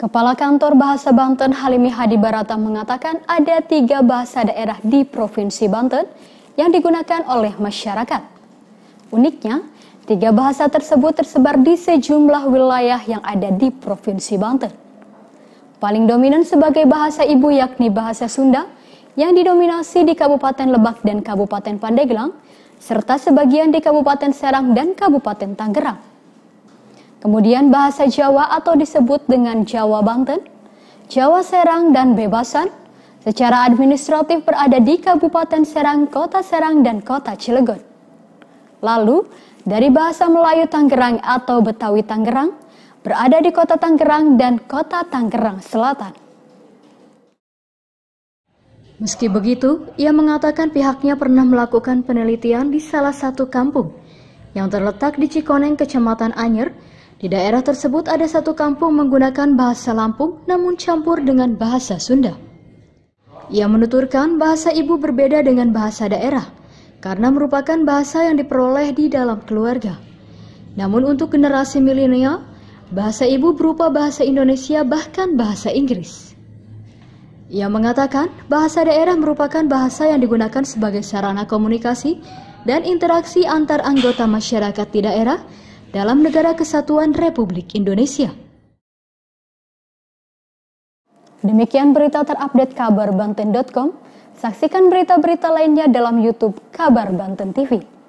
Kepala Kantor Bahasa Banten Halimi Hadi Barata mengatakan ada tiga bahasa daerah di Provinsi Banten yang digunakan oleh masyarakat. Uniknya, tiga bahasa tersebut tersebar di sejumlah wilayah yang ada di Provinsi Banten. Paling dominan sebagai bahasa ibu yakni bahasa Sunda yang didominasi di Kabupaten Lebak dan Kabupaten Pandeglang, serta sebagian di Kabupaten Serang dan Kabupaten Tangerang. Kemudian bahasa Jawa atau disebut dengan Jawa Banten, Jawa Serang dan Bebasan, secara administratif berada di Kabupaten Serang, Kota Serang, dan Kota Cilegon. Lalu, dari bahasa Melayu Tangerang atau Betawi Tangerang, berada di Kota Tangerang dan Kota Tangerang Selatan. Meski begitu, ia mengatakan pihaknya pernah melakukan penelitian di salah satu kampung yang terletak di Cikoneng, Kecamatan Anyer, di daerah tersebut ada satu kampung menggunakan bahasa Lampung namun campur dengan bahasa Sunda. Ia menuturkan bahasa ibu berbeda dengan bahasa daerah karena merupakan bahasa yang diperoleh di dalam keluarga. Namun untuk generasi milenial, bahasa ibu berupa bahasa Indonesia bahkan bahasa Inggris. Ia mengatakan bahasa daerah merupakan bahasa yang digunakan sebagai sarana komunikasi dan interaksi antar anggota masyarakat di daerah dalam Negara Kesatuan Republik Indonesia. Demikian berita terupdate kabarbanten.com. Saksikan berita-berita lainnya dalam YouTube Kabar Banten TV.